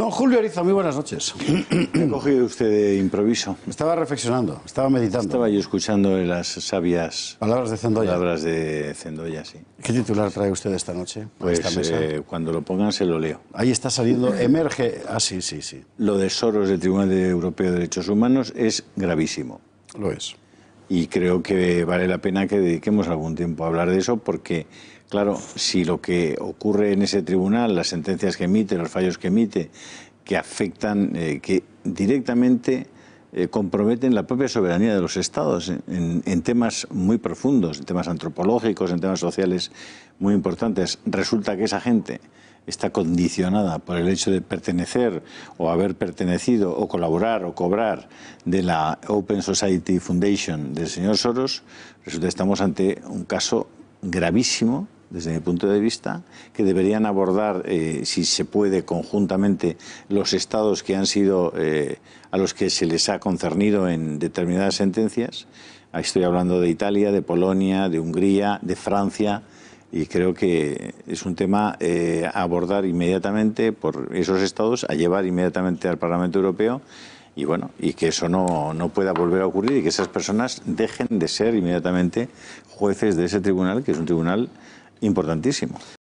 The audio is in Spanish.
Don Julio Ariza, muy buenas noches. Me ha cogido usted de improviso? Estaba reflexionando, estaba meditando. Estaba yo escuchando las sabias... Palabras de Zendoya. Palabras de Zendoya, sí. ¿Qué titular trae usted esta noche? Pues eh, cuando lo pongan se lo leo. Ahí está saliendo, emerge... Ah, sí, sí, sí. Lo de Soros del Tribunal Europeo de Derechos Humanos es gravísimo. Lo es y creo que vale la pena que dediquemos algún tiempo a hablar de eso porque, claro, si lo que ocurre en ese tribunal, las sentencias que emite, los fallos que emite, que afectan, eh, que directamente eh, comprometen la propia soberanía de los estados en, en, temas muy profundos, en temas antropológicos, en temas sociales muy importantes. Resulta que esa gente está condicionada por el hecho de pertenecer o haber pertenecido o colaborar o cobrar de la Open Society Foundation del señor Soros, resulta que estamos ante un caso gravísimo desde mi punto de vista, que deberían abordar, eh, si se puede, conjuntamente los estados que han sido eh, a los que se les ha concernido en determinadas sentencias. Ahí estoy hablando de Italia, de Polonia, de Hungría, de Francia, y creo que es un tema eh, a abordar inmediatamente por esos estados, a llevar inmediatamente al Parlamento Europeo y bueno, y que eso no, no, pueda volver a ocurrir y que esas personas dejen de ser inmediatamente jueces de ese tribunal, que es un tribunal importantísimo.